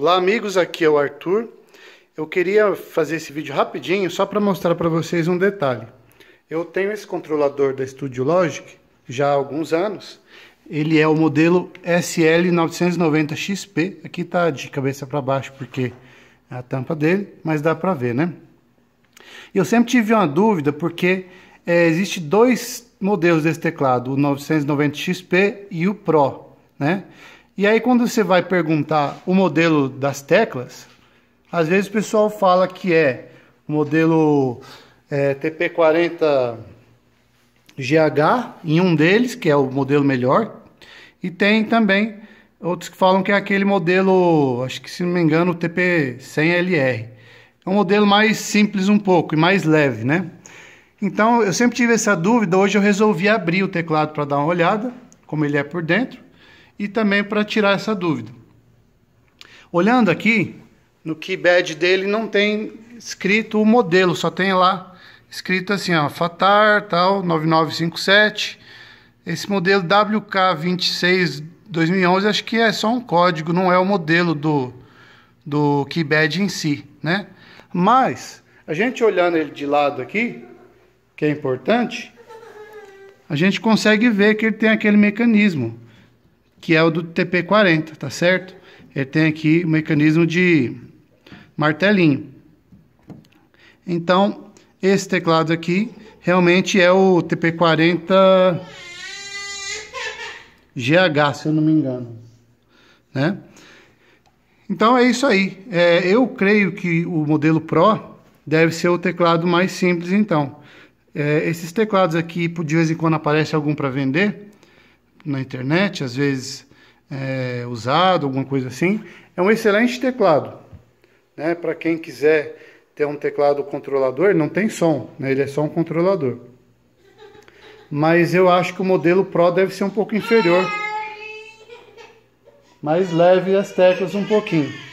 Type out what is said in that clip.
Olá, amigos, aqui é o Arthur. Eu queria fazer esse vídeo rapidinho só para mostrar para vocês um detalhe. Eu tenho esse controlador da Studio Logic já há alguns anos. Ele é o modelo SL990XP. Aqui está de cabeça para baixo porque é a tampa dele, mas dá para ver, né? Eu sempre tive uma dúvida porque é, existe dois modelos desse teclado, o 990XP e o Pro, né? E aí, quando você vai perguntar o modelo das teclas, às vezes o pessoal fala que é o modelo é, TP40GH, em um deles, que é o modelo melhor, e tem também outros que falam que é aquele modelo, acho que se não me engano, o TP100LR. É um modelo mais simples um pouco e mais leve, né? Então, eu sempre tive essa dúvida, hoje eu resolvi abrir o teclado para dar uma olhada, como ele é por dentro e também para tirar essa dúvida. Olhando aqui, no keypad dele não tem escrito o modelo, só tem lá escrito assim, ó, Fatar, tal, 9957. Esse modelo WK26 2011 acho que é só um código, não é o modelo do do keypad em si, né? Mas a gente olhando ele de lado aqui, que é importante, a gente consegue ver que ele tem aquele mecanismo que é o do TP40, tá certo? Ele tem aqui o um mecanismo de martelinho. Então, esse teclado aqui realmente é o TP40 GH, se eu não me engano, né? Então é isso aí. É, eu creio que o modelo Pro deve ser o teclado mais simples, então. É, esses teclados aqui, de vez em quando aparece algum para vender, na internet, às vezes é, usado, alguma coisa assim, é um excelente teclado. Né? Para quem quiser ter um teclado controlador, não tem som, né? ele é só um controlador. Mas eu acho que o modelo Pro deve ser um pouco inferior. mais leve as teclas um pouquinho.